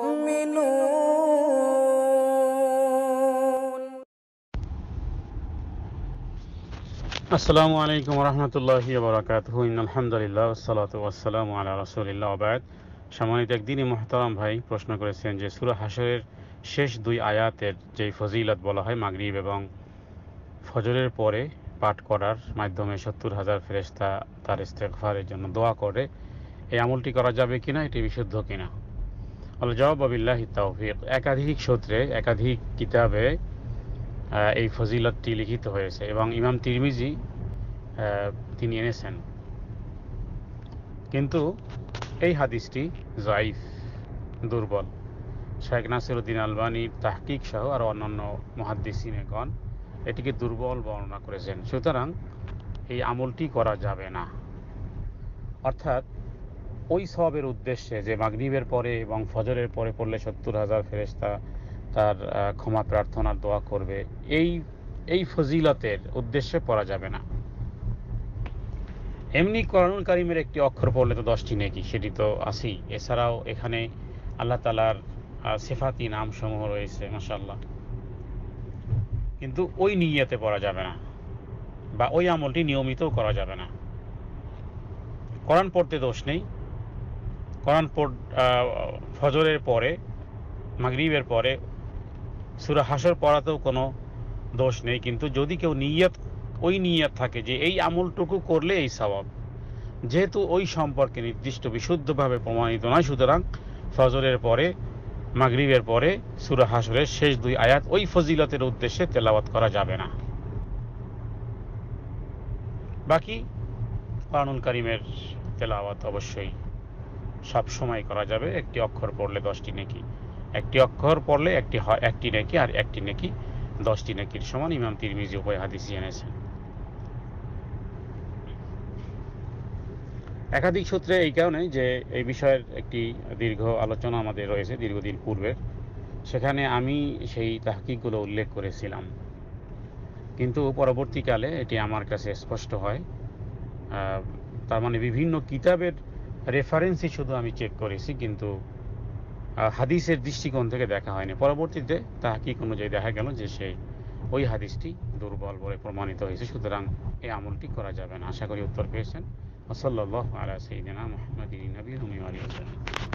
আসসালামু আলাইকুম রহমতুল্লাহি আলহামদুলিল্লাহ সালাত ওয়াসালাম আলা রসুলিল্লাহ আবাদ সম্মানিত একদিনই মোহতারাম ভাই প্রশ্ন করেছেন যে সুরা হাসরের শেষ দুই আয়াতের যে ফজিলত বলা হয় মাগরিব এবং ফজরের পরে পাঠ করার মাধ্যমে সত্তর হাজার ফেরেস্তা তার ইস্তেকফারের জন্য দোয়া করে এই আমলটি করা যাবে কিনা এটি বিশুদ্ধ কিনা আল তৌফিক একাধিক সূত্রে একাধিক কিতাবে এই ফজিলতটি লিখিত হয়েছে এবং ইমাম তিরমিজি তিনি এনেছেন কিন্তু এই হাদিসটি জাইফ দুর্বল শেখ নাসিরুদ্দিন আলবানির তাহকিক সহ আর অন্যান্য মহাদ্দিসিনেগণ এটিকে দুর্বল বর্ণনা করেছেন সুতরাং এই আমলটি করা যাবে না অর্থাৎ ওই সবের উদ্দেশ্যে যে মাগনিবের পরে এবং ফজরের পরে পড়লে সত্তর হাজার ফেরেস্তা তার ক্ষমা প্রার্থনার দোয়া করবে এই এই ফজিলতের উদ্দেশ্যে পড়া যাবে না এমনি করণুল কারিমের একটি অক্ষর পড়লে তো দশটি নেকি সেটি তো আসি এছাড়াও এখানে আল্লাহ তালার সেফাতি নামসমূহ রয়েছে মাসাল্লাহ কিন্তু ওই নিয়াতে পড়া যাবে না বা ওই আমলটি নিয়মিতও করা যাবে না কোরআন পড়তে দোষ নেই কোরআন পড় ফজরের পরে মাগরিবের পরে সুরা হাসর পড়াতেও কোনো দোষ নেই কিন্তু যদি কেউ নিয়ত ওই নিয়ত থাকে যে এই আমলটুকু করলে এই স্বভাব যেহেতু ওই সম্পর্কে নির্দিষ্ট বিশুদ্ধভাবে প্রমাণিত নয় সুতরাং ফজরের পরে মাগরিবের পরে সুরা হাসরের শেষ দুই আয়াত ওই ফজিলতের উদ্দেশ্যে তেলাওয়াত করা যাবে না বাকি কোরআনুল করিমের তেলাওয়াত অবশ্যই সব সময় করা যাবে একটি অক্ষর পড়লে দশটি নেকি একটি অক্ষর পড়লে একটি একটি নেকি আর একটি নেকি দশটি নেকির সমান ইমাম তিরমিজি উভয় হাদিসি জেনেছেন একাধিক সূত্রে এই কারণে যে এই বিষয়ের একটি দীর্ঘ আলোচনা আমাদের রয়েছে দীর্ঘদিন পূর্বে সেখানে আমি সেই তাহকিকগুলো উল্লেখ করেছিলাম কিন্তু পরবর্তীকালে এটি আমার কাছে স্পষ্ট হয় তার মানে বিভিন্ন কিতাবের রেফারেন্সই শুধু আমি চেক করেছি কিন্তু হাদিসের দৃষ্টিকোণ থেকে দেখা হয়নি পরবর্তীতে কি কোনো যে দেখা গেল যে সেই ওই হাদিসটি দুর্বল বলে প্রমাণিত হয়েছে সুতরাং এই আমলটি করা যাবে না আশা করি উত্তর পেয়েছেন ওসল্লাহ আলা সঈদিনা মোহাম্মদ নবী রুমি আলী